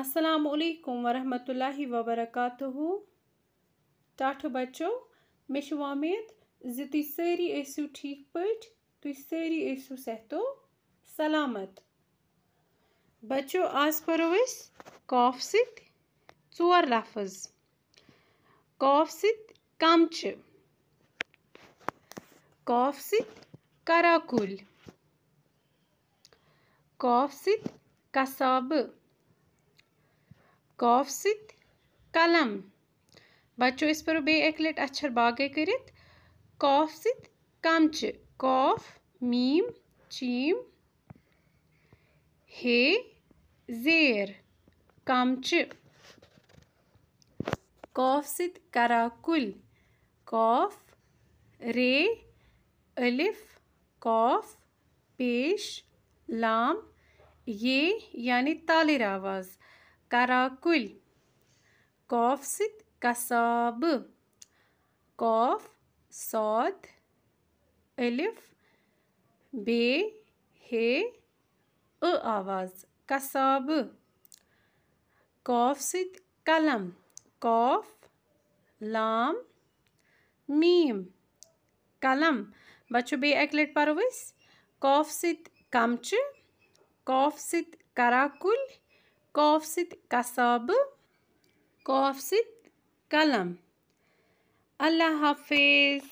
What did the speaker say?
असलकम वरम् वरक टाठ बचो मे वमीद जि तु सी ऐसु ठीक पाठ तु सी ऐसु सहतो सलामत बचो आज पो कॉफ सोर लफज कॉफ सम च कॉफ कफ कॉफ ससाब काफ सत कलम बच्चों इस पर बे एक लट अक्षर बागे करित कॉफ सत कमच कॉफ मीम चीम हे जेर कमच कॉफ सत करा कुल कॉफ रे अलिफ कॉफ पेश लाम ये यानी तालिर आवाज़ کَراکُلۍ قاف سۭتۍ قصابہٕ قاف صاد ألِف بے ہے ٲ آواز قصابہٕ قاف سۭتۍ قلم قاف لام میٖم قلم بَچو بیٚیہِ اَکہِ لَٹہِ پَرو أسۍ قاف سۭتۍ کَمچہٕ قاف سۭتۍ کَراکُلۍ قاف سۭتۍ قصابہٕ قاف سۭتۍ قلم اللہ حافظ